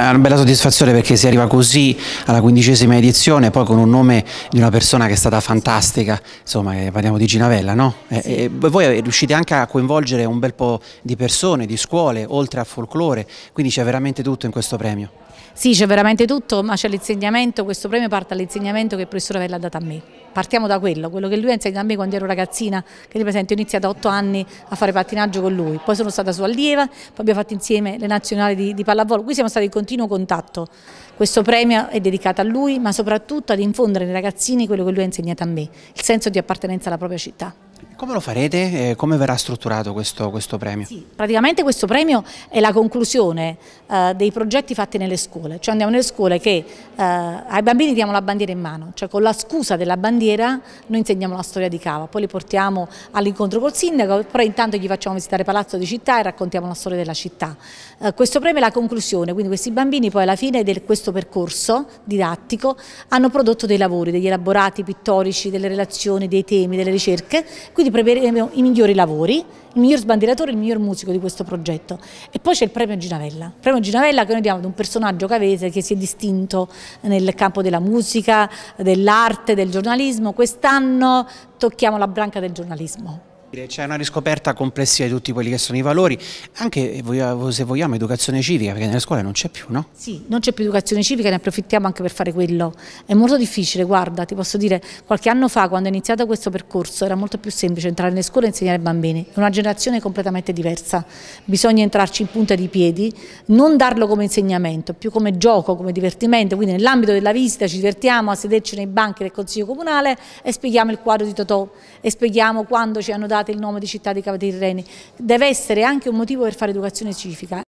è una bella soddisfazione perché si arriva così alla quindicesima edizione, poi con un nome di una persona che è stata fantastica, insomma eh, parliamo di Ginavella, no? Eh, sì. E, eh, e voi riuscite anche a coinvolgere un bel po' di persone, di scuole, oltre a folklore, quindi c'è veramente tutto in questo premio. Sì, c'è veramente tutto, ma c'è l'insegnamento, questo premio parte dall'insegnamento che il professor Avella ha dato a me. Partiamo da quello, quello che lui ha insegnato a me quando ero ragazzina, che ripresento, ho iniziato a 8 anni a fare pattinaggio con lui, poi sono stata sua allieva, poi abbiamo fatto insieme le nazionali di, di pallavolo, qui siamo stati in continuo contatto. Questo premio è dedicato a lui, ma soprattutto ad infondere nei ragazzini quello che lui ha insegnato a me, il senso di appartenenza alla propria città. Come lo farete e come verrà strutturato questo, questo premio? Sì, praticamente questo premio è la conclusione eh, dei progetti fatti nelle scuole, cioè andiamo nelle scuole che eh, ai bambini diamo la bandiera in mano, cioè con la scusa della bandiera noi insegniamo la storia di Cava, poi li portiamo all'incontro col sindaco, però intanto gli facciamo visitare Palazzo di Città e raccontiamo la storia della città. Eh, questo premio è la conclusione, quindi questi bambini poi alla fine di questo percorso didattico hanno prodotto dei lavori, degli elaborati pittorici, delle relazioni, dei temi, delle ricerche, quindi quindi premieremo eh, i migliori lavori, il miglior sbandieratore il miglior musico di questo progetto. E poi c'è il premio Ginavella, il premio Ginavella che noi diamo ad un personaggio cavese che si è distinto nel campo della musica, dell'arte, del giornalismo. Quest'anno tocchiamo la branca del giornalismo. C'è una riscoperta complessiva di tutti quelli che sono i valori, anche eh, eh, se vogliamo educazione civica, perché nelle scuole non c'è più, no? Sì, non c'è più educazione civica, ne approfittiamo anche per fare quello. È molto difficile, guarda, ti posso dire, qualche anno fa quando è iniziato questo percorso era molto più semplice entrare nelle scuole e insegnare ai bambini. È una generazione completamente diversa, bisogna entrarci in punta di piedi, non darlo come insegnamento, più come gioco, come divertimento, quindi nell'ambito della visita ci divertiamo a sederci nei banchi del Consiglio Comunale e spieghiamo il quadro di Totò e spieghiamo quando ci hanno dato usate il nome di città dei Cavatirreni, deve essere anche un motivo per fare educazione civica.